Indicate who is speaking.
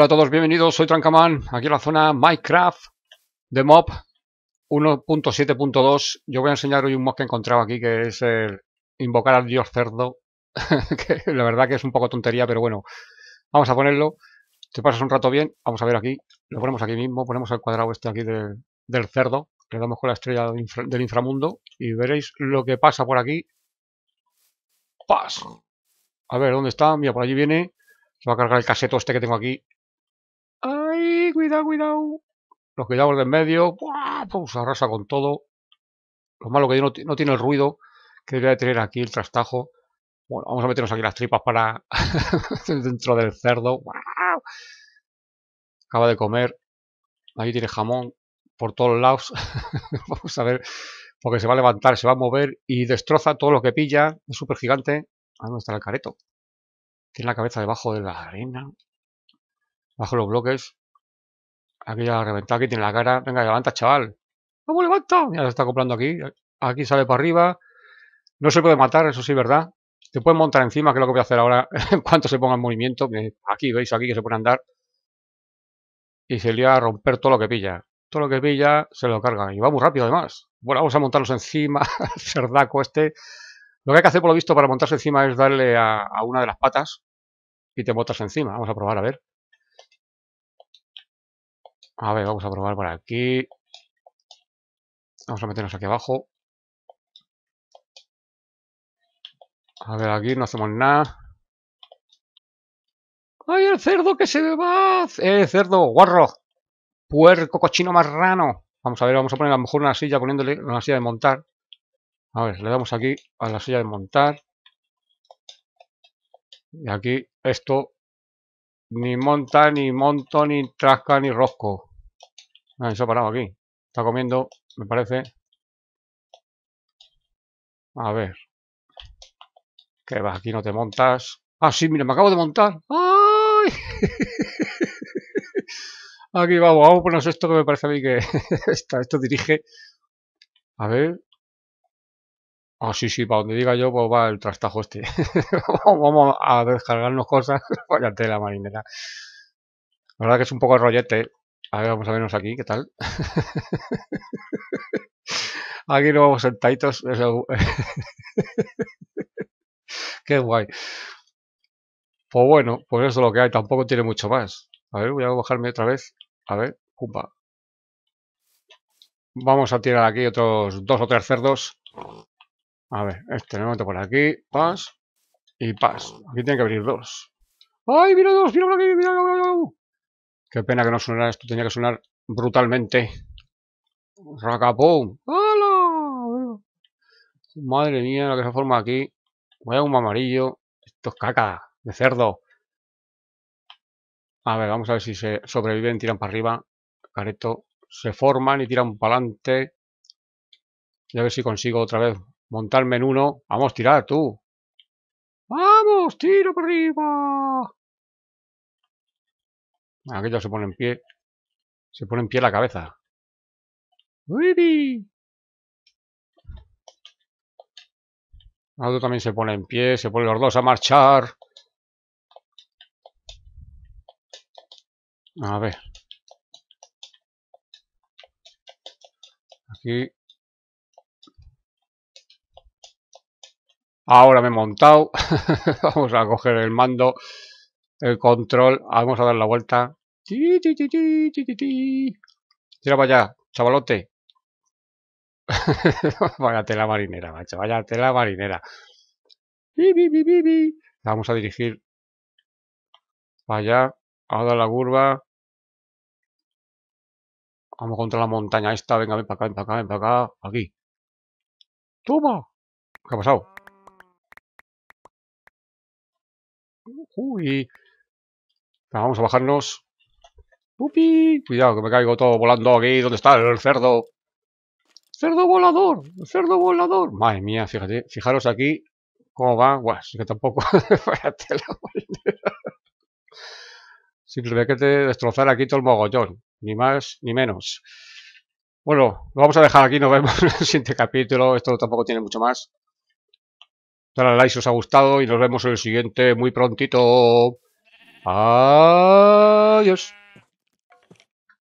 Speaker 1: Hola a todos, bienvenidos, soy Trancaman, aquí en la zona Minecraft de Mob 1.7.2. Yo voy a enseñar hoy un mod que he encontrado aquí, que es el invocar al dios cerdo, que la verdad que es un poco tontería, pero bueno, vamos a ponerlo. Te pasas un rato bien, vamos a ver aquí, lo ponemos aquí mismo, ponemos el cuadrado este aquí del cerdo, le damos con la estrella del, inframundo y veréis lo que pasa por aquí. ¡Pas! A ver, ¿dónde está? Mira, por allí viene. Se va a cargar el caseto este que tengo aquí.
Speaker 2: ¡Ay, cuidado, cuidado!
Speaker 1: Nos quedamos de en medio. ¡Buah! Se arrasa con todo. Lo malo que no, tiene el ruido que debería tener aquí el trastajo. Bueno, vamos a meternos aquí las tripas para dentro del cerdo. Acaba de comer. Ahí tiene jamón por todos lados. vamos a ver. Porque se va a levantar, se va a mover y destroza todo lo que pilla. Es súper gigante. ¿Dónde ah, está el careto? Tiene la cabeza debajo de la arena. Bajo los bloques. Aquí ya ha reventado aquí tiene la cara. Venga, levanta, chaval. ¡Vamos, levanta! Ya se está comprando aquí. Aquí sale para arriba. No se puede matar, eso sí, ¿verdad? Te pueden montar encima, que es lo que voy a hacer ahora en cuanto se ponga en movimiento. Aquí, veis, aquí que se puede andar. Y se le va a romper todo lo que pilla. Todo lo que pilla se lo carga. Y va muy rápido, además. Bueno, vamos a montarlos encima cerdaco este. Lo que hay que hacer, por lo visto, para montarse encima es darle a, una de las patas y te botas encima. Vamos a probar, a ver.
Speaker 2: A ver, vamos a probar por aquí. Vamos a meternos aquí abajo. A ver, aquí no hacemos nada.
Speaker 1: ¡Ay, el cerdo que se va! ¡Eh, cerdo! ¡Guarro! ¡Puerco cochino marrano! Vamos a ver, vamos a poner a lo mejor una silla, poniéndole una silla de montar. A ver, le damos aquí a la silla de montar. Y aquí esto ni monta, ni monto, ni trasca, ni rosco se ha parado aquí. Está comiendo, me parece. A ver. ¿Qué vas? Aquí no te montas. Ah, sí, mira, me acabo de montar. ¡Ay! Aquí vamos, vamos a ponernos esto que me parece a mí que esto, esto dirige. A ver. Ah, sí, sí, para donde diga yo, pues va el trastajo este. vamos a descargarnos cosas. Vaya tela marinera. La verdad que es un poco rollete. A ver, vamos a vernos aquí, ¿qué tal? aquí no vamos sentaditos. Eso... Qué guay. Pues bueno, pues eso es lo que hay. Tampoco tiene mucho más. A ver, voy a bajarme otra vez. A ver, pumba. Vamos a tirar aquí otros dos o tres cerdos. A ver, este me meto por aquí. Paz. Y paz. Aquí tiene que abrir dos.
Speaker 2: ¡Ay, mira dos! ¡Mira, mira, mira, mira, mira!
Speaker 1: Qué pena que no sonara esto, tenía que sonar brutalmente. ¡Racapum!
Speaker 2: ¡Hala!
Speaker 1: Madre mía, la que se forma aquí. a un amarillo. Esto es caca de cerdo. A ver, vamos a ver si se sobreviven, tiran para arriba. Careto. Se forman y tiran para adelante. Y a ver si consigo otra vez montarme en uno. Vamos, tirar, tú.
Speaker 2: ¡Vamos! ¡Tiro para arriba!
Speaker 1: Aquello se pone en pie. Se pone en pie la cabeza. ¡Uy! también se pone en pie, se pone los dos a marchar. A ver. Aquí. Ahora me he montado. Vamos a coger el mando el control. Vamos a dar la vuelta. Tira para allá, chavalote. vaya la marinera, macho. Vaya la marinera. Vamos a dirigir vaya, allá. a dar la curva.
Speaker 2: Vamos contra la montaña esta. Venga, ven para acá, ven para acá, ven para acá. Aquí. ¡Toma! ¿Qué ha pasado?
Speaker 1: Uy, Vamos a bajarnos.
Speaker 2: ¡Pupi!
Speaker 1: Cuidado, que me caigo todo volando aquí. ¿Dónde está el cerdo? ¡Cerdo volador! cerdo volador! Madre mía, fíjate, fijaros aquí cómo va. Buah, es que tampoco... Simplemente destrozar aquí todo el mogollón. Ni más ni menos. Bueno, lo vamos a dejar aquí. Nos vemos en el siguiente capítulo. Esto tampoco tiene mucho más. Dale a like si os ha gustado y nos vemos en el siguiente muy prontito. 아열